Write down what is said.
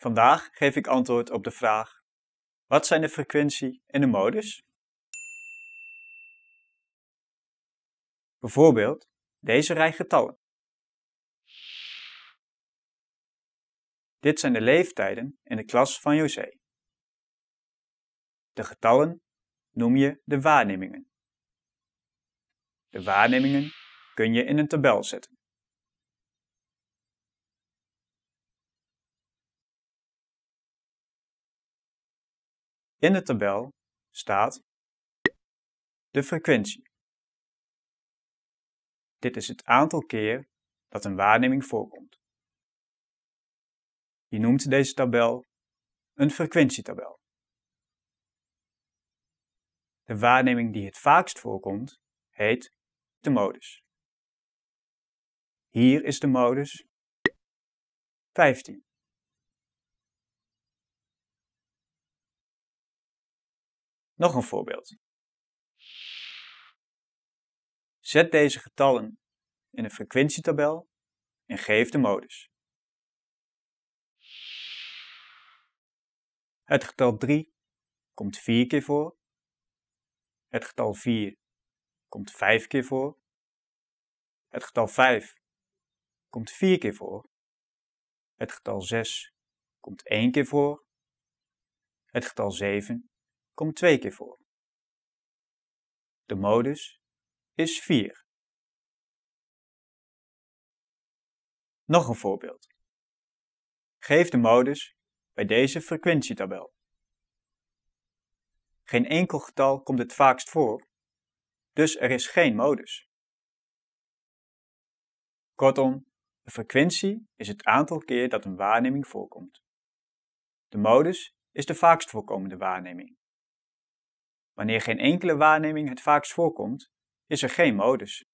Vandaag geef ik antwoord op de vraag: wat zijn de frequentie en de modus? Bijvoorbeeld deze rij getallen. Dit zijn de leeftijden in de klas van José. De getallen noem je de waarnemingen. De waarnemingen kun je in een tabel zetten. In de tabel staat de frequentie. Dit is het aantal keer dat een waarneming voorkomt. Je noemt deze tabel een frequentietabel. De waarneming die het vaakst voorkomt heet de modus. Hier is de modus 15. Nog een voorbeeld. Zet deze getallen in een frequentietabel en geef de modus. Het getal 3 komt 4 keer voor. Het getal 4 komt 5 keer voor. Het getal 5 komt 4 keer voor. Het getal 6 komt 1 keer voor. Het getal 7 komt twee keer voor. De modus is 4. Nog een voorbeeld. Geef de modus bij deze frequentietabel. Geen enkel getal komt het vaakst voor, dus er is geen modus. Kortom, de frequentie is het aantal keer dat een waarneming voorkomt. De modus is de vaakst voorkomende waarneming. Wanneer geen enkele waarneming het vaakst voorkomt, is er geen modus.